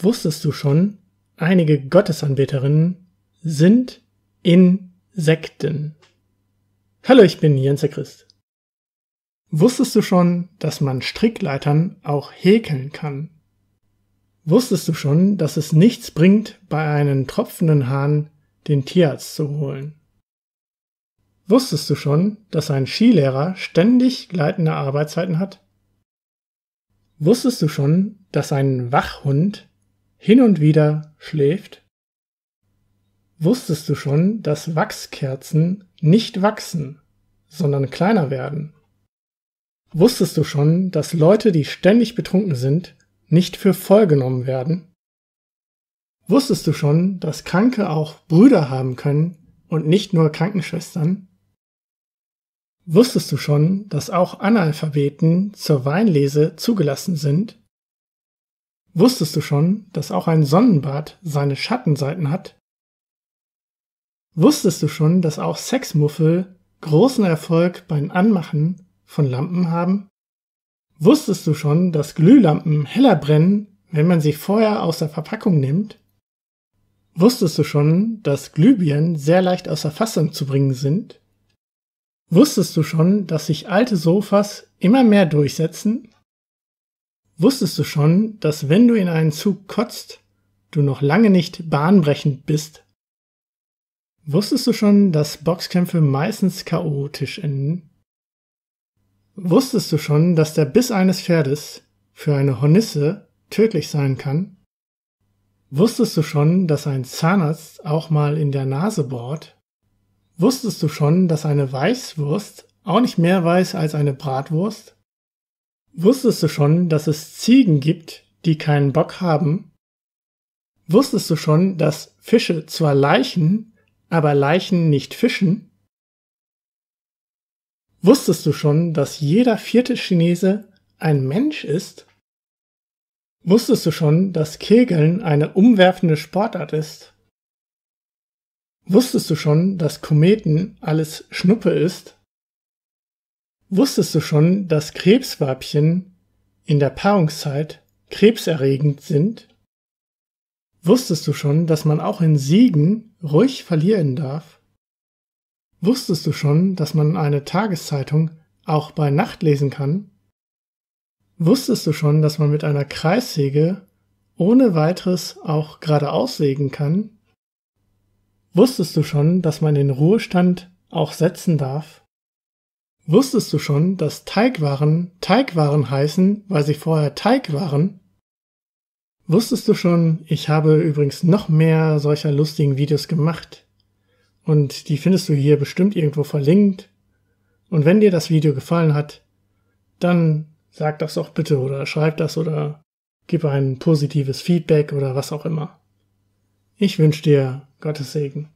Wusstest du schon, einige Gottesanbeterinnen sind Insekten. Hallo, ich bin Jens der Christ. Wusstest du schon, dass man Strickleitern auch häkeln kann? Wusstest du schon, dass es nichts bringt, bei einem tropfenden Hahn den Tierarzt zu holen? Wusstest du schon, dass ein Skilehrer ständig gleitende Arbeitszeiten hat? Wusstest du schon, dass ein Wachhund hin und wieder schläft? Wusstest du schon, dass Wachskerzen nicht wachsen, sondern kleiner werden? Wusstest du schon, dass Leute, die ständig betrunken sind, nicht für voll genommen werden? Wusstest du schon, dass Kranke auch Brüder haben können und nicht nur Krankenschwestern? Wusstest du schon, dass auch Analphabeten zur Weinlese zugelassen sind? Wusstest du schon, dass auch ein Sonnenbad seine Schattenseiten hat? Wusstest du schon, dass auch Sexmuffel großen Erfolg beim Anmachen von Lampen haben? Wusstest du schon, dass Glühlampen heller brennen, wenn man sie vorher aus der Verpackung nimmt? Wusstest du schon, dass Glühbirnen sehr leicht aus der Fassung zu bringen sind? Wusstest du schon, dass sich alte Sofas immer mehr durchsetzen? Wusstest du schon, dass wenn du in einen Zug kotzt, du noch lange nicht bahnbrechend bist? Wusstest du schon, dass Boxkämpfe meistens chaotisch enden? Wusstest du schon, dass der Biss eines Pferdes für eine Hornisse tödlich sein kann? Wusstest du schon, dass ein Zahnarzt auch mal in der Nase bohrt? Wusstest du schon, dass eine Weißwurst auch nicht mehr weiß als eine Bratwurst? Wusstest du schon, dass es Ziegen gibt, die keinen Bock haben? Wusstest du schon, dass Fische zwar Leichen, aber Leichen nicht fischen? Wusstest du schon, dass jeder vierte Chinese ein Mensch ist? Wusstest du schon, dass Kegeln eine umwerfende Sportart ist? Wusstest du schon, dass Kometen alles Schnuppe ist? Wusstest du schon, dass Krebsweibchen in der Paarungszeit krebserregend sind? Wusstest du schon, dass man auch in Siegen ruhig verlieren darf? Wusstest du schon, dass man eine Tageszeitung auch bei Nacht lesen kann? Wusstest du schon, dass man mit einer Kreissäge ohne weiteres auch geradeaus sägen kann? Wusstest du schon, dass man den Ruhestand auch setzen darf? Wusstest du schon, dass Teigwaren Teigwaren heißen, weil sie vorher Teig waren? Wusstest du schon, ich habe übrigens noch mehr solcher lustigen Videos gemacht. Und die findest du hier bestimmt irgendwo verlinkt. Und wenn dir das Video gefallen hat, dann sag das doch bitte oder schreib das oder gib ein positives Feedback oder was auch immer. Ich wünsche dir Gottes Segen.